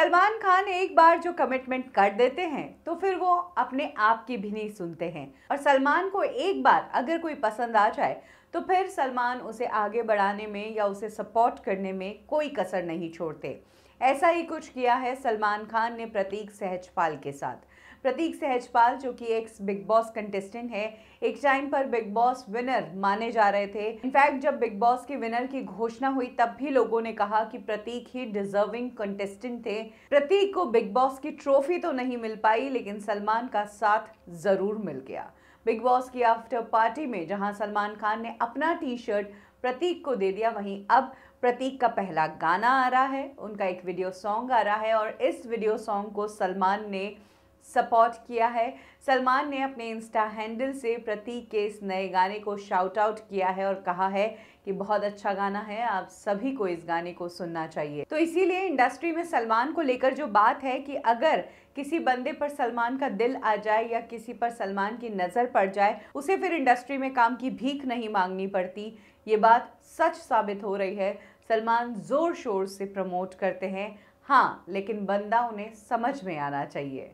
सलमान खान एक बार जो कमिटमेंट कर देते हैं तो फिर वो अपने आप की भी नहीं सुनते हैं और सलमान को एक बार अगर कोई पसंद आ जाए तो फिर सलमान उसे आगे बढ़ाने में या उसे सपोर्ट करने में कोई कसर नहीं छोड़ते ऐसा ही कुछ किया है सलमान खान ने प्रतीक सहजपाल के साथ प्रतीक सहजपाल जो कि एक बिग बॉस कंटेस्टेंट है एक टाइम पर बिग बॉस विनर माने जा रहे थे इनफैक्ट जब बिग बॉस के विनर की घोषणा हुई तब भी लोगों ने कहा कि प्रतीक ही डिजर्विंग कंटेस्टेंट थे प्रतीक को बिग बॉस की ट्रॉफी तो नहीं मिल पाई लेकिन सलमान का साथ ज़रूर मिल गया बिग बॉस की आफ्टर पार्टी में जहां सलमान खान ने अपना टी शर्ट प्रतीक को दे दिया वहीं अब प्रतीक का पहला गाना आ रहा है उनका एक वीडियो सॉन्ग आ रहा है और इस वीडियो सॉन्ग को सलमान ने सपोर्ट किया है सलमान ने अपने इंस्टा हैंडल से प्रतीक के इस नए गाने को शाउट आउट किया है और कहा है कि बहुत अच्छा गाना है आप सभी को इस गाने को सुनना चाहिए तो इसीलिए इंडस्ट्री में सलमान को लेकर जो बात है कि अगर किसी बंदे पर सलमान का दिल आ जाए या किसी पर सलमान की नज़र पड़ जाए उसे फिर इंडस्ट्री में काम की भीख नहीं मांगनी पड़ती ये बात सच साबित हो रही है सलमान ज़ोर शोर से प्रमोट करते हैं हाँ लेकिन बंदा उन्हें समझ में आना चाहिए